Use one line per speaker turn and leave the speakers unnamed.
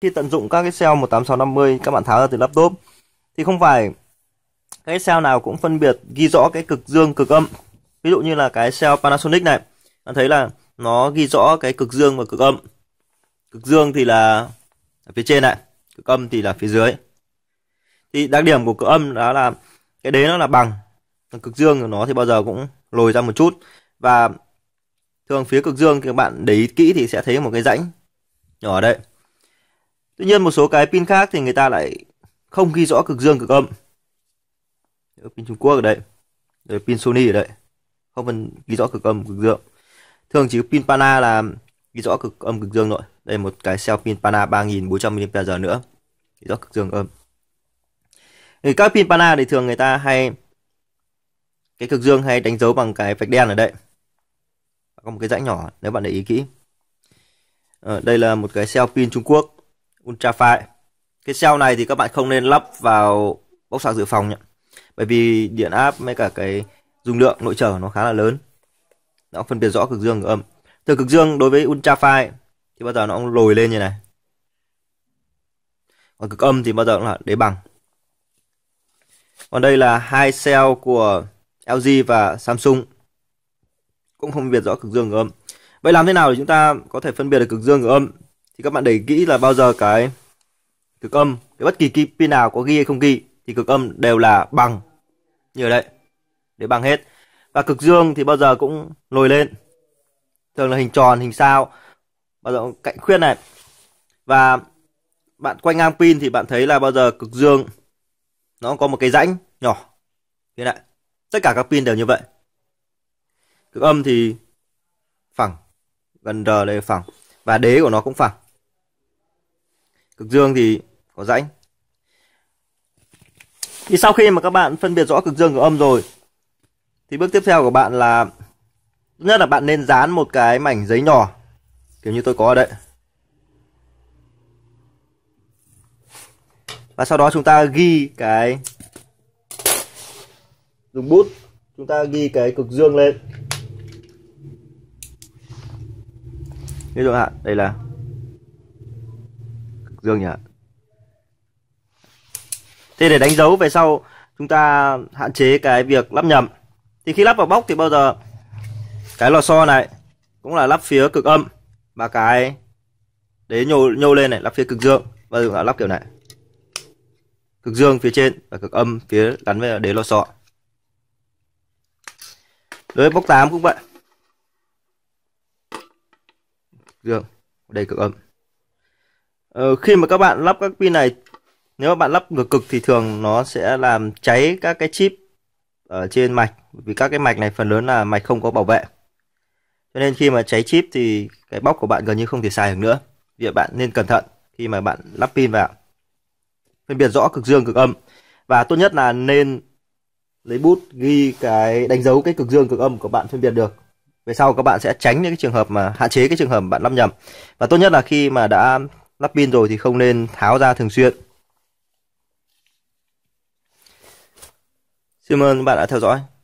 khi tận dụng các cái cell 18650 các bạn tháo ra từ laptop thì không phải cái cell nào cũng phân biệt ghi rõ cái cực dương cực âm ví dụ như là cái cell Panasonic này bạn thấy là nó ghi rõ cái cực dương và cực âm cực dương thì là ở phía trên này cực âm thì là phía dưới thì đặc điểm của cực âm đó là cái đế nó là bằng cực dương của nó thì bao giờ cũng lồi ra một chút và thường phía cực dương thì các bạn để ý kỹ thì sẽ thấy một cái rãnh nhỏ ở đây Tuy nhiên một số cái pin khác thì người ta lại không ghi rõ cực dương cực âm. Pin Trung Quốc ở đây, rồi pin Sony ở đây, không phân ghi rõ cực âm cực dương. Thường chỉ pin Pana là ghi rõ cực âm cực dương rồi. Đây một cái cell pin Pana 3400 mAh nữa, ghi rõ cực dương cực âm. Thì các pin Pana thì thường người ta hay cái cực dương hay đánh dấu bằng cái vạch đen ở đây. Có một cái rãnh nhỏ nếu bạn để ý kỹ. Ở ờ, đây là một cái cell pin Trung Quốc Ultrafine. cái cell này thì các bạn không nên lắp vào bốc sạc dự phòng nhé bởi vì điện áp với cả cái dung lượng nội trở nó khá là lớn nó phân biệt rõ cực dương cực âm từ cực dương đối với Ultrafine thì bao giờ nó cũng lồi lên như này còn cực âm thì bao giờ cũng là đế bằng còn đây là hai cell của LG và Samsung cũng không biệt rõ cực dương cực âm vậy làm thế nào để chúng ta có thể phân biệt được cực dương cực âm thì các bạn để kỹ là bao giờ cái cực âm cái bất kỳ key pin nào có ghi hay không ghi thì cực âm đều là bằng như ở đây để bằng hết và cực dương thì bao giờ cũng lồi lên thường là hình tròn hình sao bao giờ cạnh khuyên này và bạn quay ngang pin thì bạn thấy là bao giờ cực dương nó có một cái rãnh nhỏ như này tất cả các pin đều như vậy cực âm thì phẳng gần r đây phẳng và đế của nó cũng phẳng cực dương thì có rãnh thì sau khi mà các bạn phân biệt rõ cực dương cực âm rồi thì bước tiếp theo của bạn là nhất là bạn nên dán một cái mảnh giấy nhỏ kiểu như tôi có ở đây và sau đó chúng ta ghi cái dùng bút chúng ta ghi cái cực dương lên ví dụ hạn đây là Dương nhỉ Thế để đánh dấu về sau chúng ta hạn chế cái việc lắp nhầm thì khi lắp vào bóc thì bao giờ cái lò xo này cũng là lắp phía cực âm và cái đế nhô nhô lên này lắp phía cực dương và dùng lắp kiểu này cực dương phía trên và cực âm phía gắn với đế lò xo đối với bóc 8 cũng vậy dương đây cực âm Ờ, khi mà các bạn lắp các pin này nếu mà bạn lắp ngược cực thì thường nó sẽ làm cháy các cái chip ở trên mạch vì các cái mạch này phần lớn là mạch không có bảo vệ cho nên khi mà cháy chip thì cái bóc của bạn gần như không thể xài được nữa vì vậy bạn nên cẩn thận khi mà bạn lắp pin vào phân biệt rõ cực dương cực âm và tốt nhất là nên lấy bút ghi cái đánh dấu cái cực dương cực âm của bạn phân biệt được về sau các bạn sẽ tránh những cái trường hợp mà hạn chế cái trường hợp bạn lắp nhầm và tốt nhất là khi mà đã lắp pin rồi thì không nên tháo ra thường xuyên. Cảm ơn bạn đã theo dõi.